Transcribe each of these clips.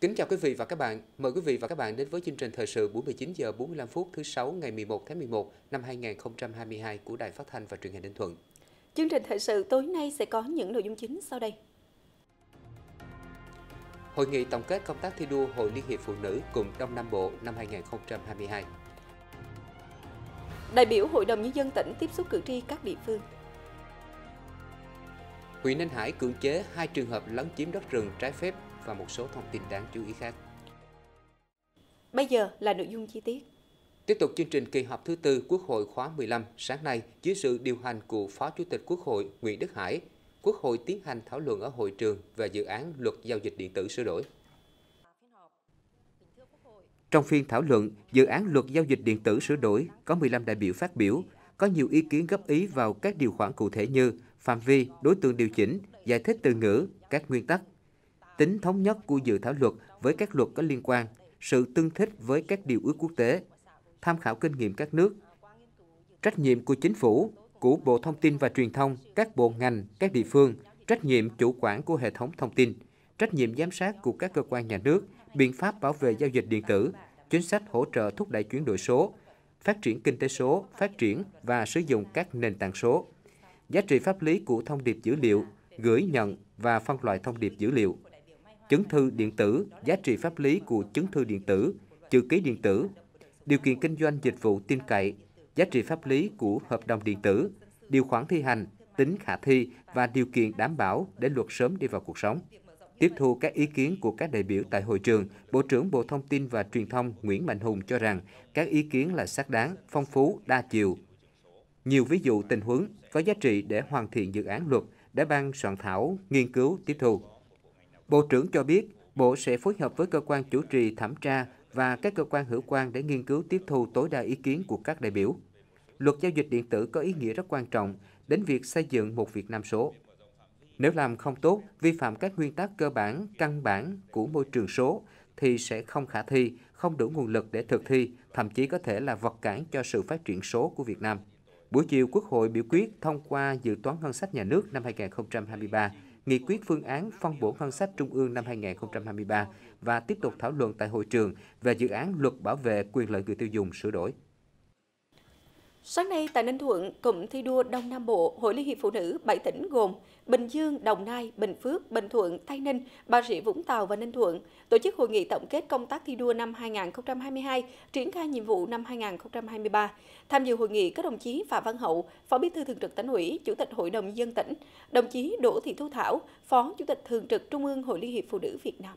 Kính chào quý vị và các bạn. Mời quý vị và các bạn đến với chương trình thời sự buổi 19 giờ 45 phút thứ sáu ngày 11 tháng 11 năm 2022 của Đài Phát thanh và Truyền hình Ninh Thuận. Chương trình thời sự tối nay sẽ có những nội dung chính sau đây. Hội nghị tổng kết công tác thi đua Hội Liên hiệp Phụ nữ cùng Đông Nam Bộ năm 2022. Đại biểu Hội đồng Nhân dân tỉnh tiếp xúc cử tri các địa phương. Huyện Ninh Hải cưỡng chế hai trường hợp lấn chiếm đất rừng trái phép và một số thông tin đáng chú ý khác. Bây giờ là nội dung chi tiết. Tiếp tục chương trình kỳ họp thứ tư Quốc hội khóa 15 sáng nay dưới sự điều hành của Phó Chủ tịch Quốc hội Nguyễn Đức Hải, Quốc hội tiến hành thảo luận ở hội trường về dự án luật giao dịch điện tử sửa đổi. Trong phiên thảo luận, dự án luật giao dịch điện tử sửa đổi có 15 đại biểu phát biểu, có nhiều ý kiến góp ý vào các điều khoản cụ thể như phạm vi, đối tượng điều chỉnh, giải thích từ ngữ, các nguyên tắc, tính thống nhất của dự thảo luật với các luật có liên quan, sự tương thích với các điều ước quốc tế, tham khảo kinh nghiệm các nước, trách nhiệm của chính phủ, của Bộ Thông tin và Truyền thông, các bộ ngành, các địa phương, trách nhiệm chủ quản của hệ thống thông tin, trách nhiệm giám sát của các cơ quan nhà nước, biện pháp bảo vệ giao dịch điện tử, chính sách hỗ trợ thúc đẩy chuyển đổi số, phát triển kinh tế số, phát triển và sử dụng các nền tảng số. Giá trị pháp lý của thông điệp dữ liệu, gửi nhận và phân loại thông điệp dữ liệu chứng thư điện tử, giá trị pháp lý của chứng thư điện tử, chữ ký điện tử, điều kiện kinh doanh dịch vụ tin cậy, giá trị pháp lý của hợp đồng điện tử, điều khoản thi hành, tính khả thi và điều kiện đảm bảo để luật sớm đi vào cuộc sống. Tiếp thu các ý kiến của các đại biểu tại hội trường, Bộ trưởng Bộ Thông tin và Truyền thông Nguyễn Mạnh Hùng cho rằng các ý kiến là xác đáng, phong phú, đa chiều. Nhiều ví dụ tình huống có giá trị để hoàn thiện dự án luật đã ban soạn thảo nghiên cứu tiếp thu. Bộ trưởng cho biết, Bộ sẽ phối hợp với cơ quan chủ trì thẩm tra và các cơ quan hữu quan để nghiên cứu tiếp thu tối đa ý kiến của các đại biểu. Luật giao dịch điện tử có ý nghĩa rất quan trọng đến việc xây dựng một Việt Nam số. Nếu làm không tốt, vi phạm các nguyên tắc cơ bản, căn bản của môi trường số thì sẽ không khả thi, không đủ nguồn lực để thực thi, thậm chí có thể là vật cản cho sự phát triển số của Việt Nam. Buổi chiều, Quốc hội biểu quyết thông qua dự toán ngân sách nhà nước năm 2023 nghị quyết phương án phân bổ ngân sách trung ương năm 2023 và tiếp tục thảo luận tại hội trường về dự án luật bảo vệ quyền lợi người tiêu dùng sửa đổi. Sáng nay tại Ninh Thuận, cụm thi đua Đông Nam Bộ, Hội Liên hiệp Phụ nữ 7 tỉnh gồm Bình Dương, Đồng Nai, Bình Phước, Bình Thuận, Tây Ninh, Bà Rịa Vũng Tàu và Ninh Thuận tổ chức hội nghị tổng kết công tác thi đua năm 2022, triển khai nhiệm vụ năm 2023. Tham dự hội nghị có đồng chí Phạm Văn Hậu, Phó Bí thư Thường trực Tỉnh ủy, Chủ tịch Hội đồng nhân dân tỉnh, đồng chí Đỗ Thị Thu Thảo, Phó Chủ tịch Thường trực Trung ương Hội Liên hiệp Phụ nữ Việt Nam.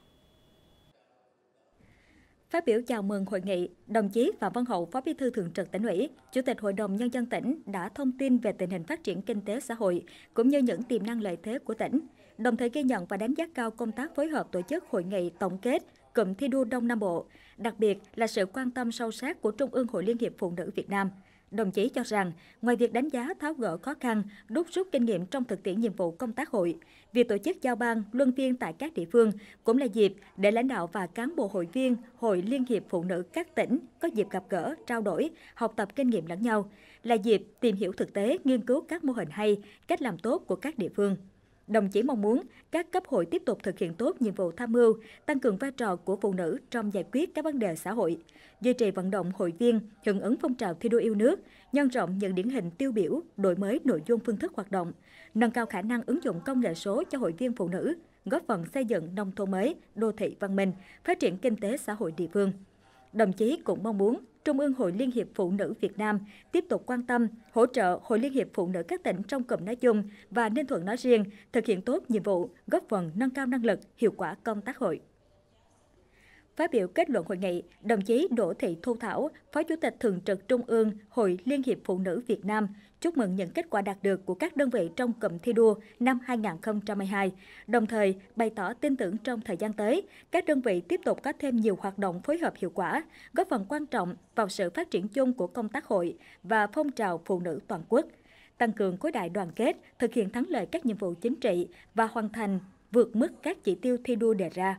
Phát biểu chào mừng hội nghị, đồng chí Phạm Văn Hậu, Phó Bí thư Thường trực tỉnh ủy, Chủ tịch Hội đồng Nhân dân tỉnh đã thông tin về tình hình phát triển kinh tế xã hội cũng như những tiềm năng lợi thế của tỉnh, đồng thời ghi nhận và đánh giá cao công tác phối hợp tổ chức hội nghị tổng kết cụm thi đua Đông Nam Bộ, đặc biệt là sự quan tâm sâu sát của Trung ương Hội Liên hiệp Phụ nữ Việt Nam – Đồng chí cho rằng, ngoài việc đánh giá tháo gỡ khó khăn, đúc rút kinh nghiệm trong thực tiễn nhiệm vụ công tác hội, việc tổ chức giao ban luân phiên tại các địa phương cũng là dịp để lãnh đạo và cán bộ hội viên Hội Liên hiệp Phụ nữ các tỉnh có dịp gặp gỡ, trao đổi, học tập kinh nghiệm lẫn nhau, là dịp tìm hiểu thực tế, nghiên cứu các mô hình hay, cách làm tốt của các địa phương. Đồng chí mong muốn các cấp hội tiếp tục thực hiện tốt nhiệm vụ tham mưu, tăng cường vai trò của phụ nữ trong giải quyết các vấn đề xã hội, duy trì vận động hội viên hưởng ứng phong trào thi đua yêu nước, nhân rộng những điển hình tiêu biểu, đổi mới nội dung phương thức hoạt động, nâng cao khả năng ứng dụng công nghệ số cho hội viên phụ nữ, góp phần xây dựng nông thôn mới, đô thị văn minh, phát triển kinh tế xã hội địa phương. Đồng chí cũng mong muốn Trung ương Hội Liên hiệp Phụ nữ Việt Nam tiếp tục quan tâm, hỗ trợ Hội Liên hiệp Phụ nữ các tỉnh trong cụm nói chung và Ninh Thuận nói riêng thực hiện tốt nhiệm vụ, góp phần nâng cao năng lực, hiệu quả công tác hội. Phát biểu kết luận hội nghị, đồng chí Đỗ Thị Thu Thảo, Phó Chủ tịch Thường trực Trung ương Hội Liên hiệp Phụ nữ Việt Nam, chúc mừng những kết quả đạt được của các đơn vị trong cụm thi đua năm 2022, đồng thời bày tỏ tin tưởng trong thời gian tới, các đơn vị tiếp tục có thêm nhiều hoạt động phối hợp hiệu quả, góp phần quan trọng vào sự phát triển chung của công tác hội và phong trào phụ nữ toàn quốc tăng cường khối đại đoàn kết, thực hiện thắng lợi các nhiệm vụ chính trị và hoàn thành vượt mức các chỉ tiêu thi đua đề ra.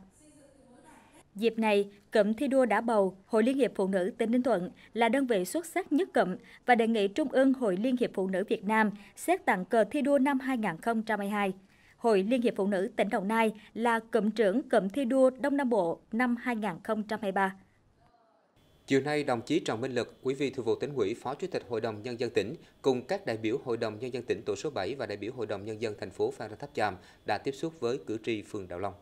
Dịp này, Cụm thi đua đã bầu Hội Liên hiệp Phụ nữ tỉnh Ninh Thuận là đơn vị xuất sắc nhất cụm và đề nghị Trung ương Hội Liên hiệp Phụ nữ Việt Nam xét tặng cờ thi đua năm 2022. Hội Liên hiệp Phụ nữ tỉnh Đồng Nai là cụm trưởng cụm thi đua Đông Nam Bộ năm 2023. Chiều nay, đồng chí Trần Minh Lực, Ủy viên Thường vụ Tỉnh ủy, Phó Chủ tịch Hội đồng nhân dân tỉnh cùng các đại biểu Hội đồng nhân dân tỉnh tổ số 7 và đại biểu Hội đồng nhân dân thành phố Phan Rang Tháp Chàm đã tiếp xúc với cử tri phường Đạo Long.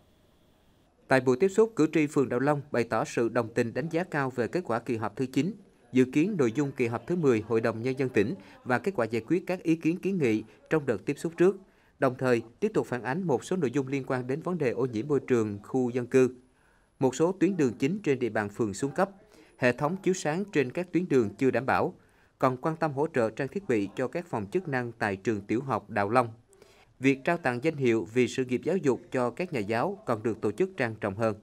Tại buổi tiếp xúc, cử tri phường Đạo Long bày tỏ sự đồng tình đánh giá cao về kết quả kỳ họp thứ 9, dự kiến nội dung kỳ họp thứ 10 Hội đồng Nhân dân tỉnh và kết quả giải quyết các ý kiến kiến nghị trong đợt tiếp xúc trước, đồng thời tiếp tục phản ánh một số nội dung liên quan đến vấn đề ô nhiễm môi trường khu dân cư, một số tuyến đường chính trên địa bàn phường xuống cấp, hệ thống chiếu sáng trên các tuyến đường chưa đảm bảo, còn quan tâm hỗ trợ trang thiết bị cho các phòng chức năng tại trường tiểu học Đạo Long việc trao tặng danh hiệu vì sự nghiệp giáo dục cho các nhà giáo còn được tổ chức trang trọng hơn.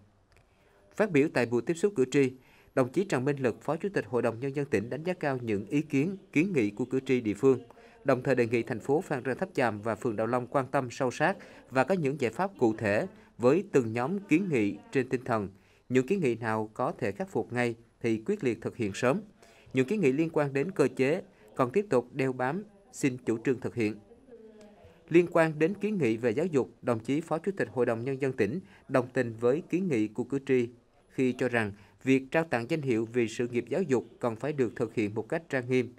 Phát biểu tại buổi tiếp xúc cử tri, đồng chí Trần Minh Lực, Phó Chủ tịch Hội đồng Nhân dân tỉnh đánh giá cao những ý kiến, kiến nghị của cử tri địa phương, đồng thời đề nghị thành phố Phan Rang Tháp Chàm và phường Đạo Long quan tâm sâu sát và có những giải pháp cụ thể với từng nhóm kiến nghị trên tinh thần. Những kiến nghị nào có thể khắc phục ngay thì quyết liệt thực hiện sớm. Những kiến nghị liên quan đến cơ chế còn tiếp tục đeo bám, xin chủ trương thực hiện. Liên quan đến kiến nghị về giáo dục, đồng chí Phó Chủ tịch Hội đồng Nhân dân tỉnh đồng tình với kiến nghị của cử tri khi cho rằng việc trao tặng danh hiệu vì sự nghiệp giáo dục cần phải được thực hiện một cách trang nghiêm,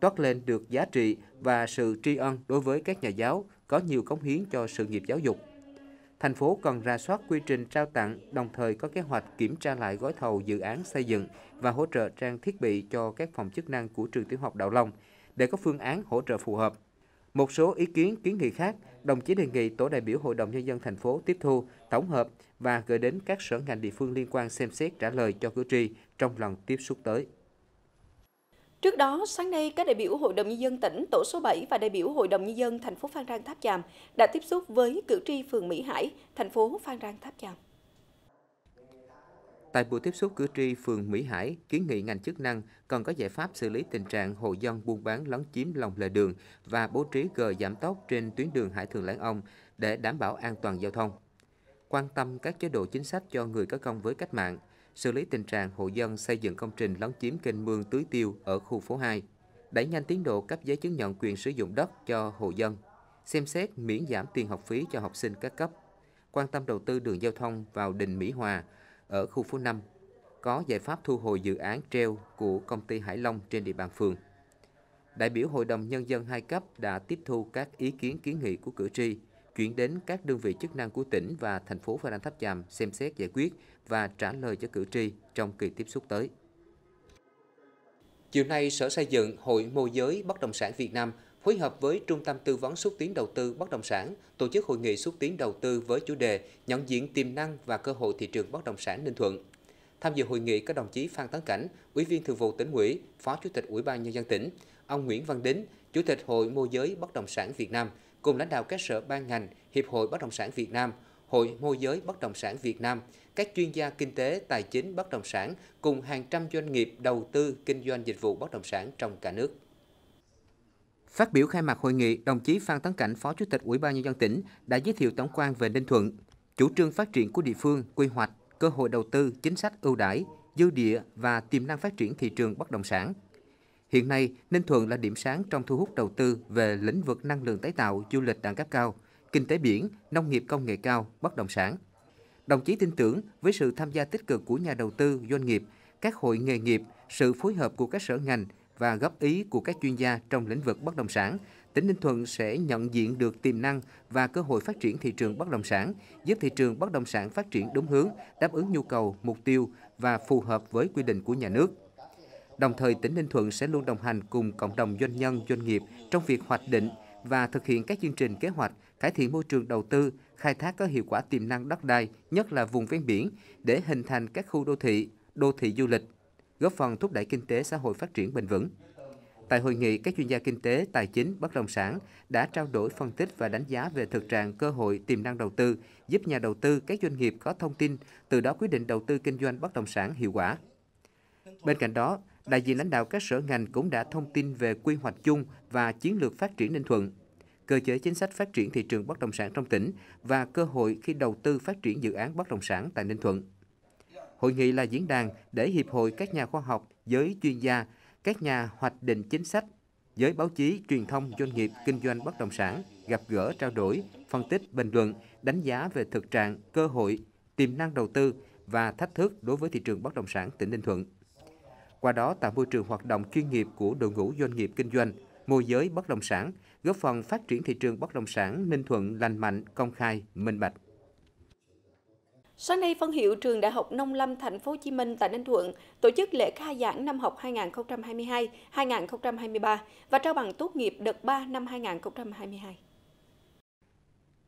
toát lên được giá trị và sự tri ân đối với các nhà giáo có nhiều cống hiến cho sự nghiệp giáo dục. Thành phố cần ra soát quy trình trao tặng, đồng thời có kế hoạch kiểm tra lại gói thầu dự án xây dựng và hỗ trợ trang thiết bị cho các phòng chức năng của trường tiểu học Đạo Long để có phương án hỗ trợ phù hợp một số ý kiến kiến nghị khác, đồng chí đề nghị tổ đại biểu Hội đồng nhân dân thành phố tiếp thu, tổng hợp và gửi đến các sở ngành địa phương liên quan xem xét trả lời cho cử tri trong lần tiếp xúc tới. Trước đó, sáng nay, các đại biểu Hội đồng Nhân dân tỉnh tổ số 7 và đại biểu Hội đồng Nhân dân thành phố Phan Rang Tháp Chàm đã tiếp xúc với cử tri phường Mỹ Hải, thành phố Phan Rang Tháp Chàm. Tại buổi tiếp xúc cử tri phường Mỹ Hải, kiến nghị ngành chức năng cần có giải pháp xử lý tình trạng hộ dân buôn bán lấn chiếm lòng lề đường và bố trí gờ giảm tốc trên tuyến đường Hải Thường Lãng Ông để đảm bảo an toàn giao thông. Quan tâm các chế độ chính sách cho người có công với cách mạng, xử lý tình trạng hộ dân xây dựng công trình lấn chiếm kênh mương tưới tiêu ở khu phố 2, đẩy nhanh tiến độ cấp giấy chứng nhận quyền sử dụng đất cho hộ dân, xem xét miễn giảm tiền học phí cho học sinh các cấp, quan tâm đầu tư đường giao thông vào đình Mỹ Hòa – ở khu phố 5 có giải pháp thu hồi dự án treo của công ty Hải Long trên địa bàn phường. Đại biểu Hội đồng Nhân dân hai cấp đã tiếp thu các ý kiến kiến nghị của cử tri, chuyển đến các đơn vị chức năng của tỉnh và thành phố Phan Rang Tháp Chàm xem xét giải quyết và trả lời cho cử tri trong kỳ tiếp xúc tới. Chiều nay, Sở Xây dựng Hội Môi giới Bất động sản Việt Nam phối hợp với Trung tâm Tư vấn Xúc tiến Đầu tư Bất động sản tổ chức hội nghị xúc tiến đầu tư với chủ đề Nhận diện tiềm năng và cơ hội thị trường bất động sản Ninh Thuận. Tham dự hội nghị có đồng chí Phan Tấn Cảnh, Ủy viên Thường vụ tỉnh ủy, Phó Chủ tịch Ủy ban Nhân dân tỉnh, ông Nguyễn Văn Đính, Chủ tịch Hội Môi giới Bất động sản Việt Nam, cùng lãnh đạo các sở ban ngành, Hiệp hội Bất động sản Việt Nam, Hội Môi giới Bất động sản Việt Nam, các chuyên gia kinh tế, tài chính bất động sản cùng hàng trăm doanh nghiệp đầu tư kinh doanh dịch vụ bất động sản trong cả nước. Phát biểu khai mạc hội nghị, đồng chí Phan Tấn Cảnh, Phó Chủ tịch Ủy ban nhân dân tỉnh đã giới thiệu tổng quan về Ninh Thuận, chủ trương phát triển của địa phương, quy hoạch, cơ hội đầu tư, chính sách ưu đãi, dư địa và tiềm năng phát triển thị trường bất động sản. Hiện nay, Ninh Thuận là điểm sáng trong thu hút đầu tư về lĩnh vực năng lượng tái tạo, du lịch đẳng cấp cao, kinh tế biển, nông nghiệp công nghệ cao, bất động sản. Đồng chí tin tưởng với sự tham gia tích cực của nhà đầu tư, doanh nghiệp, các hội nghề nghiệp, sự phối hợp của các sở ngành, và góp ý của các chuyên gia trong lĩnh vực bất động sản, tỉnh Ninh Thuận sẽ nhận diện được tiềm năng và cơ hội phát triển thị trường bất động sản, giúp thị trường bất động sản phát triển đúng hướng, đáp ứng nhu cầu, mục tiêu và phù hợp với quy định của nhà nước. Đồng thời, tỉnh Ninh Thuận sẽ luôn đồng hành cùng cộng đồng doanh nhân, doanh nghiệp trong việc hoạch định và thực hiện các chương trình kế hoạch cải thiện môi trường đầu tư, khai thác có hiệu quả tiềm năng đất đai, nhất là vùng ven biển, để hình thành các khu đô thị, đô thị du lịch, góp phần thúc đẩy kinh tế xã hội phát triển bền vững. Tại hội nghị, các chuyên gia kinh tế, tài chính, bất động sản đã trao đổi, phân tích và đánh giá về thực trạng cơ hội tiềm năng đầu tư, giúp nhà đầu tư, các doanh nghiệp có thông tin, từ đó quyết định đầu tư kinh doanh bất động sản hiệu quả. Bên cạnh đó, đại diện lãnh đạo các sở ngành cũng đã thông tin về quy hoạch chung và chiến lược phát triển Ninh Thuận, cơ chế chính sách phát triển thị trường bất động sản trong tỉnh và cơ hội khi đầu tư phát triển dự án bất động sản tại Ninh Thuận. Hội nghị là diễn đàn để hiệp hội các nhà khoa học, giới chuyên gia, các nhà hoạch định chính sách, giới báo chí, truyền thông, doanh nghiệp, kinh doanh bất động sản gặp gỡ, trao đổi, phân tích, bình luận, đánh giá về thực trạng, cơ hội, tiềm năng đầu tư và thách thức đối với thị trường bất động sản tỉnh Ninh Thuận. Qua đó tạo môi trường hoạt động chuyên nghiệp của đội ngũ doanh nghiệp kinh doanh, môi giới bất động sản, góp phần phát triển thị trường bất động sản Ninh Thuận lành mạnh, công khai, minh bạch. Sáng nay, phân hiệu trường Đại học Nông Lâm Thành phố Hồ Chí Minh tại Ninh Thuận tổ chức lễ khai giảng năm học 2022-2023 và trao bằng tốt nghiệp đợt 3 năm 2022.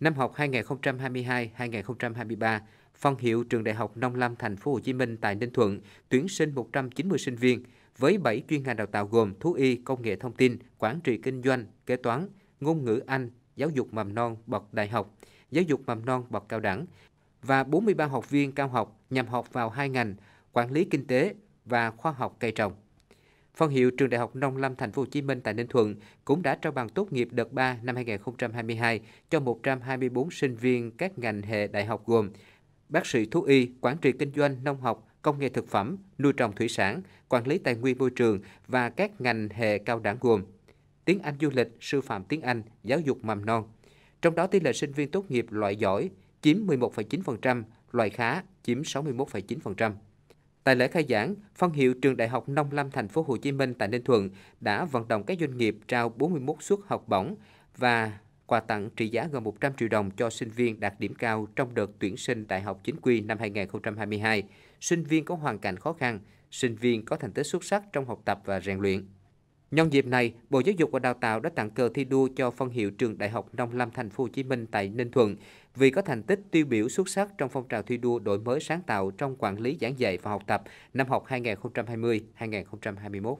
Năm học 2022-2023, phân hiệu trường Đại học Nông Lâm Thành phố Hồ Chí Minh tại Ninh Thuận tuyển sinh 190 sinh viên với 7 chuyên ngành đào tạo gồm thú y, công nghệ thông tin, quản trị kinh doanh, kế toán, ngôn ngữ Anh, giáo dục mầm non bậc đại học, giáo dục mầm non bậc cao đẳng, và 43 học viên cao học nhằm học vào hai ngành quản lý kinh tế và khoa học cây trồng. Phân hiệu Trường Đại học Nông Lâm Thành phố Hồ Chí Minh tại Ninh Thuận cũng đã trao bằng tốt nghiệp đợt 3 năm 2022 cho 124 sinh viên các ngành hệ đại học gồm bác sĩ thú y, quản trị kinh doanh, nông học, công nghệ thực phẩm, nuôi trồng thủy sản, quản lý tài nguyên môi trường và các ngành hệ cao đẳng gồm tiếng Anh du lịch, sư phạm tiếng Anh, giáo dục mầm non. Trong đó tỷ lệ sinh viên tốt nghiệp loại giỏi chiếm 11,9%, loại khá chiếm 61,9%. Tại lễ khai giảng, phân hiệu trường Đại học Nông Lâm Thành phố Hồ Chí Minh tại Ninh Thuận đã vận động các doanh nghiệp trao 41 suất học bổng và quà tặng trị giá gần 100 triệu đồng cho sinh viên đạt điểm cao trong đợt tuyển sinh đại học chính quy năm 2022, sinh viên có hoàn cảnh khó khăn, sinh viên có thành tích xuất sắc trong học tập và rèn luyện. Nhân dịp này, Bộ Giáo dục và Đào tạo đã tặng cờ thi đua cho phân hiệu trường Đại học Nông Lâm Thành phố Hồ Chí Minh tại Ninh Thuận vì có thành tích tiêu biểu xuất sắc trong phong trào thi đua đổi mới sáng tạo trong quản lý giảng dạy và học tập năm học 2020-2021.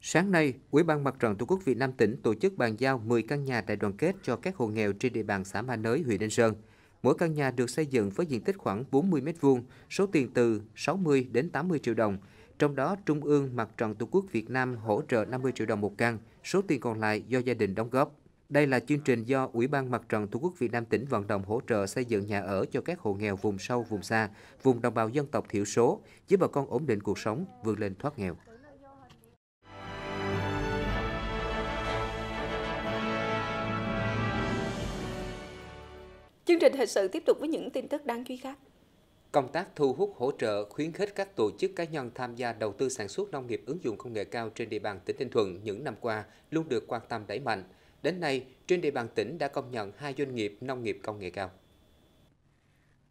Sáng nay, Ủy ban Mặt trận Tổ quốc Việt Nam tỉnh tổ chức bàn giao 10 căn nhà đại đoàn kết cho các hộ nghèo trên địa bàn xã Ma Nới, huyện Ninh Sơn. Mỗi căn nhà được xây dựng với diện tích khoảng 40 m2, số tiền từ 60 đến 80 triệu đồng – trong đó, Trung ương Mặt trận Tổ quốc Việt Nam hỗ trợ 50 triệu đồng một căn, số tiền còn lại do gia đình đóng góp. Đây là chương trình do Ủy ban Mặt trận Tổ quốc Việt Nam tỉnh vận động hỗ trợ xây dựng nhà ở cho các hộ nghèo vùng sâu, vùng xa, vùng đồng bào dân tộc thiểu số, giúp bà con ổn định cuộc sống, vươn lên thoát nghèo. Chương trình thời sự tiếp tục với những tin tức đáng chú ý khác. Công tác thu hút hỗ trợ khuyến khích các tổ chức cá nhân tham gia đầu tư sản xuất nông nghiệp ứng dụng công nghệ cao trên địa bàn tỉnh Ninh Thuận những năm qua luôn được quan tâm đẩy mạnh. Đến nay, trên địa bàn tỉnh đã công nhận hai doanh nghiệp nông nghiệp công nghệ cao.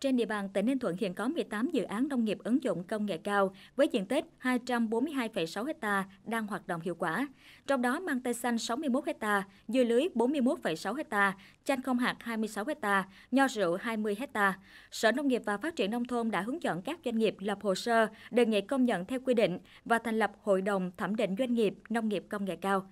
Trên địa bàn tỉnh Ninh Thuận hiện có 18 dự án nông nghiệp ứng dụng công nghệ cao với diện tích 242,6 ha đang hoạt động hiệu quả. Trong đó mang tây xanh 61 ha, dưa lưới 41,6 ha, chanh không hạt 26 ha, nho rượu 20 ha. Sở Nông nghiệp và Phát triển Nông thôn đã hướng dẫn các doanh nghiệp lập hồ sơ, đề nghị công nhận theo quy định và thành lập hội đồng thẩm định doanh nghiệp nông nghiệp công nghệ cao.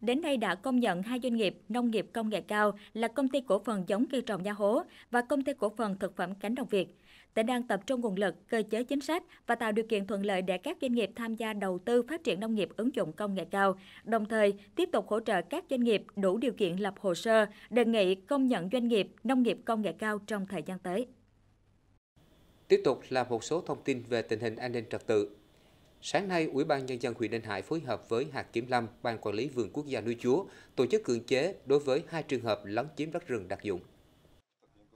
Đến nay đã công nhận hai doanh nghiệp nông nghiệp công nghệ cao là công ty cổ phần giống cây trồng gia Hố và công ty cổ phần thực phẩm Cánh Đồng Việt. Tỉnh đang tập trung nguồn lực, cơ chế chính sách và tạo điều kiện thuận lợi để các doanh nghiệp tham gia đầu tư phát triển nông nghiệp ứng dụng công nghệ cao, đồng thời tiếp tục hỗ trợ các doanh nghiệp đủ điều kiện lập hồ sơ, đề nghị công nhận doanh nghiệp nông nghiệp công nghệ cao trong thời gian tới. Tiếp tục là một số thông tin về tình hình an ninh trật tự. Sáng nay, Ủy ban Nhân dân huyện Ninh Hải phối hợp với hạt Kiểm Lâm, Ban Quản lý Vườn Quốc gia núi chúa, tổ chức cưỡng chế đối với hai trường hợp lấn chiếm đất rừng đặc dụng.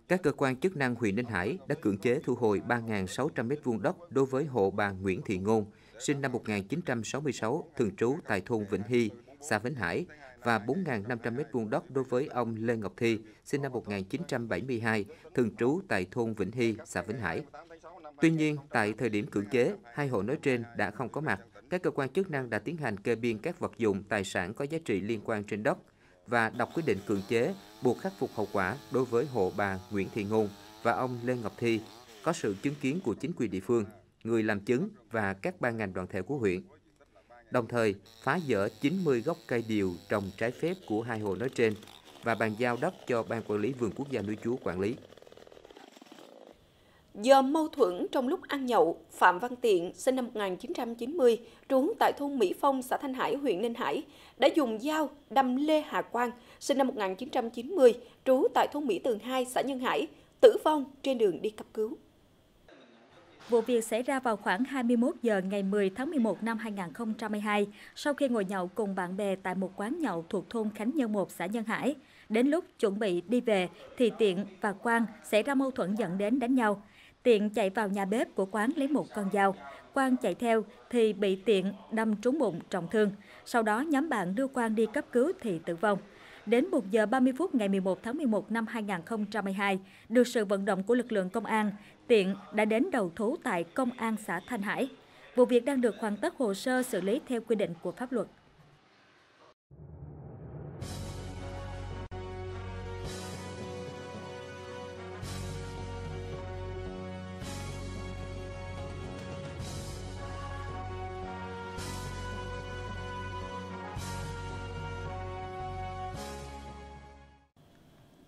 Các cơ quan chức năng huyện Ninh Hải đã cưỡng chế thu hồi 3.600 m2 đất đối với hộ bà Nguyễn Thị Ngôn, sinh năm 1966, thường trú tại thôn Vĩnh Hy, xã Vĩnh Hải, và 4.500 m2 đất đối với ông Lê Ngọc Thi, sinh năm 1972, thường trú tại thôn Vĩnh Hy, xã Vĩnh Hải. Tuy nhiên, tại thời điểm cưỡng chế, hai hộ nói trên đã không có mặt. Các cơ quan chức năng đã tiến hành kê biên các vật dụng, tài sản có giá trị liên quan trên đất và đọc quyết định cưỡng chế buộc khắc phục hậu quả đối với hộ bà Nguyễn Thị Ngôn và ông Lê Ngọc Thi có sự chứng kiến của chính quyền địa phương, người làm chứng và các ban ngành đoàn thể của huyện đồng thời phá dỡ 90 gốc cây điều trồng trái phép của hai hồ nói trên và bàn giao đất cho Ban Quản lý Vườn Quốc gia Núi Chúa quản lý. Do mâu thuẫn trong lúc ăn nhậu, Phạm Văn Tiện, sinh năm 1990, trú tại thôn Mỹ Phong, xã Thanh Hải, huyện Ninh Hải, đã dùng dao đâm Lê Hà Quang, sinh năm 1990, trú tại thôn Mỹ Tường 2, xã Nhân Hải, tử vong trên đường đi cấp cứu. Vụ việc xảy ra vào khoảng 21 giờ ngày 10 tháng 11 năm 2022, sau khi ngồi nhậu cùng bạn bè tại một quán nhậu thuộc thôn Khánh Nhân 1, xã Nhân Hải. Đến lúc chuẩn bị đi về thì Tiện và Quang xảy ra mâu thuẫn dẫn đến đánh nhau. Tiện chạy vào nhà bếp của quán lấy một con dao. Quang chạy theo thì bị Tiện đâm trúng bụng trọng thương. Sau đó nhóm bạn đưa Quang đi cấp cứu thì tử vong. Đến 1 giờ 30 phút ngày 11 tháng 11 năm 2022, được sự vận động của lực lượng công an, tiện đã đến đầu thú tại Công an xã Thanh Hải. Vụ việc đang được hoàn tất hồ sơ xử lý theo quy định của pháp luật.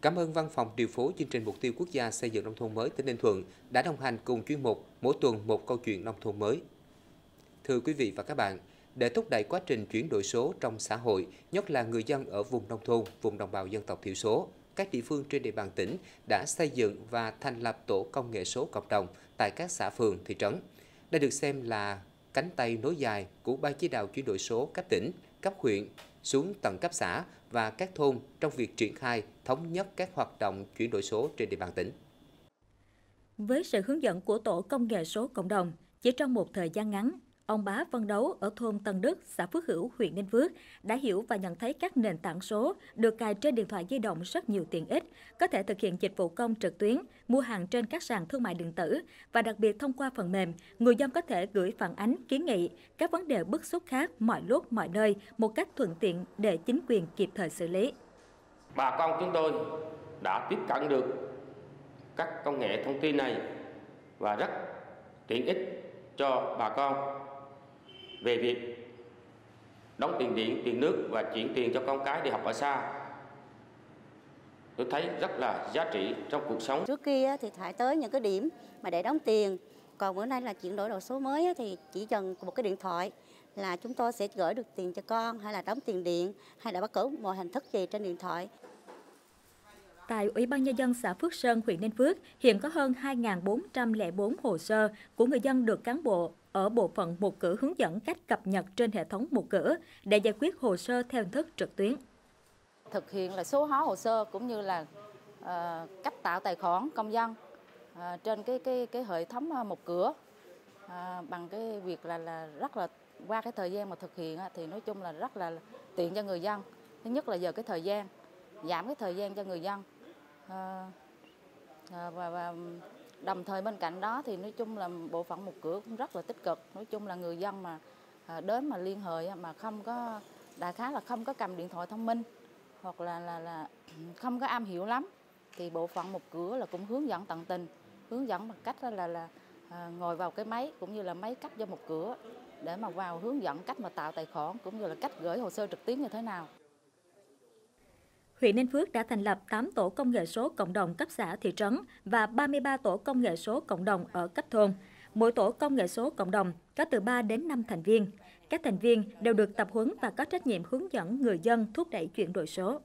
Cảm ơn Văn phòng điều phối chương trình mục tiêu quốc gia xây dựng nông thôn mới tỉnh Ninh Thuận đã đồng hành cùng chuyên mục Mỗi tuần một câu chuyện nông thôn mới. Thưa quý vị và các bạn, để thúc đẩy quá trình chuyển đổi số trong xã hội, nhất là người dân ở vùng nông thôn, vùng đồng bào dân tộc thiểu số, các địa phương trên địa bàn tỉnh đã xây dựng và thành lập tổ công nghệ số cộng đồng tại các xã phường, thị trấn. Đây được xem là cánh tay nối dài của Ban chỉ đạo chuyển đổi số các tỉnh – cấp huyện xuống tận cấp xã và các thôn trong việc triển khai thống nhất các hoạt động chuyển đổi số trên địa bàn tỉnh. Với sự hướng dẫn của Tổ công nghệ số cộng đồng, chỉ trong một thời gian ngắn, ông Bá Văn Đấu ở thôn Tân Đức, xã Phước Hữu, huyện Ninh Phước đã hiểu và nhận thấy các nền tảng số được cài trên điện thoại di động rất nhiều tiện ích, có thể thực hiện dịch vụ công trực tuyến, mua hàng trên các sàn thương mại điện tử và đặc biệt thông qua phần mềm, người dân có thể gửi phản ánh, kiến nghị, các vấn đề bức xúc khác mọi lúc, mọi nơi một cách thuận tiện để chính quyền kịp thời xử lý. Bà con chúng tôi đã tiếp cận được các công nghệ thông tin này và rất tiện ích cho bà con về việc đóng tiền điện, tiền nước và chuyển tiền cho con cái đi học ở xa. Tôi thấy rất là giá trị trong cuộc sống. Trước kia thì phải tới những cái điểm mà để đóng tiền, còn bữa nay là chuyển đổi đầu số mới thì chỉ cần một cái điện thoại là chúng tôi sẽ gửi được tiền cho con hay là đóng tiền điện hay là bất cứ mọi hình thức gì trên điện thoại. Tại Ủy ban Nhân dân xã Phước Sơn, huyện Ninh Phước, hiện có hơn 2.404 hồ sơ của người dân được cán bộ ở bộ phận một cửa hướng dẫn cách cập nhật trên hệ thống một cửa để giải quyết hồ sơ theo hình thức trực tuyến. Thực hiện là số hóa hồ sơ cũng như là à, cách tạo tài khoản công dân à, trên cái cái cái hệ thống ờ, một cửa à, bằng cái việc là là rất là qua cái thời gian mà thực hiện thì nói chung là rất là tiện cho người dân. Thứ nhất là giờ cái thời gian giảm cái thời gian cho người dân à, à, và, và đồng thời bên cạnh đó thì nói chung là bộ phận một cửa cũng rất là tích cực nói chung là người dân mà à, đến mà liên hệ mà không có đại khái là không có cầm điện thoại thông minh hoặc là là là không có am hiểu lắm thì bộ phận một cửa là cũng hướng dẫn tận tình hướng dẫn bằng cách là là à, ngồi vào cái máy cũng như là máy cấp cho một cửa để mà vào hướng dẫn cách mà tạo tài khoản cũng như là cách gửi hồ sơ trực tuyến như thế nào huyện Ninh Phước đã thành lập 8 tổ công nghệ số cộng đồng cấp xã thị trấn và 33 tổ công nghệ số cộng đồng ở cấp thôn. Mỗi tổ công nghệ số cộng đồng có từ 3 đến 5 thành viên. Các thành viên đều được tập huấn và có trách nhiệm hướng dẫn người dân thúc đẩy chuyển đổi số.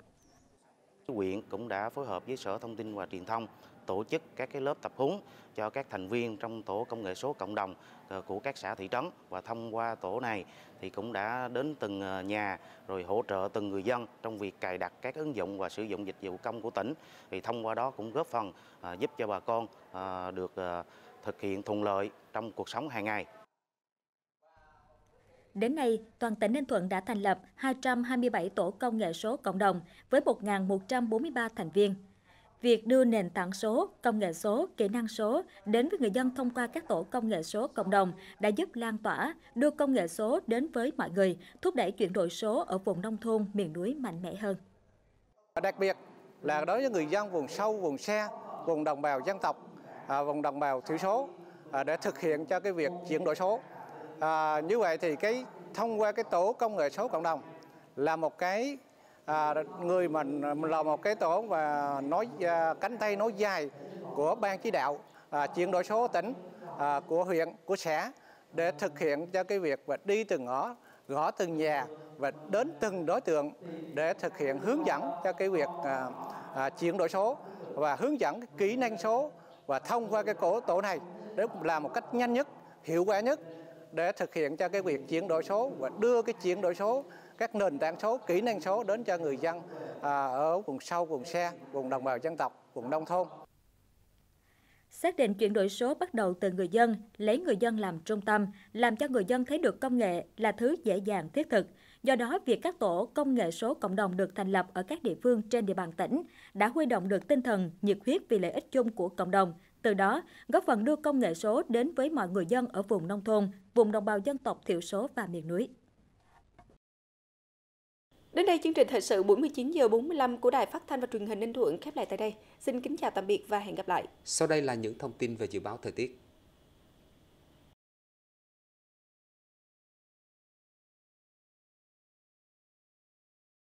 Huyện cũng đã phối hợp với Sở Thông tin và Truyền thông tổ chức các cái lớp tập huấn cho các thành viên trong tổ công nghệ số cộng đồng ờ, của các xã thị trấn và thông qua tổ này thì cũng đã đến từng ờ, nhà rồi hỗ trợ từng người dân trong việc cài đặt các ứng dụng và sử dụng dịch vụ công của tỉnh thì thông qua đó cũng góp phần ờ, giúp cho bà con được thực hiện thuận lợi trong cuộc sống hàng ngày. Đến nay, toàn tỉnh Ninh Thuận đã thành lập 227 tổ công nghệ số cộng đồng với 1.143 thành viên. Việc đưa nền tảng số, công nghệ số, kỹ năng số đến với người dân thông qua các tổ công nghệ số cộng đồng đã giúp lan tỏa, đưa công nghệ số đến với mọi người, thúc đẩy chuyển đổi số ở vùng nông thôn, miền núi mạnh mẽ hơn. Đặc biệt là đối với người dân vùng sâu, vùng xa, vùng đồng bào dân tộc, à, vùng đồng bào thiểu số à, để thực hiện cho cái việc chuyển đổi số. À, như vậy thì cái thông qua cái tổ công nghệ số cộng đồng là một cái à, người mà là một cái tổ và nói à, cánh tay nói dài của ban chỉ đạo à, chuyển đổi số tỉnh à, của huyện của xã để thực hiện cho cái việc và đi từng ngõ gõ từng nhà và đến từng đối tượng để thực hiện hướng dẫn cho cái việc à, à, chuyển đổi số và hướng dẫn kỹ năng số và thông qua cái cổ tổ này để làm một cách nhanh nhất hiệu quả nhất để thực hiện cho cái việc chuyển đổi số và đưa cái chuyển đổi số các nền tảng số, kỹ năng số đến cho người dân à, ở vùng sâu, vùng xa, vùng đồng bào dân tộc, vùng nông thôn. Xác định chuyển đổi số bắt đầu từ người dân, lấy người dân làm trung tâm, làm cho người dân thấy được công nghệ là thứ dễ dàng thiết thực. Do đó, việc các tổ công nghệ số cộng đồng được thành lập ở các địa phương trên địa bàn tỉnh đã huy động được tinh thần, nhiệt huyết vì lợi ích chung của cộng đồng. Từ đó, góp phần đưa công nghệ số đến với mọi người dân ở vùng nông thôn, vùng đồng bào dân tộc thiểu số và miền núi. Đến đây chương trình thời sự 49 giờ 45 của Đài Phát thanh và Truyền hình Ninh Thuận khép lại tại đây. Xin kính chào tạm biệt và hẹn gặp lại. Sau đây là những thông tin về dự báo thời tiết.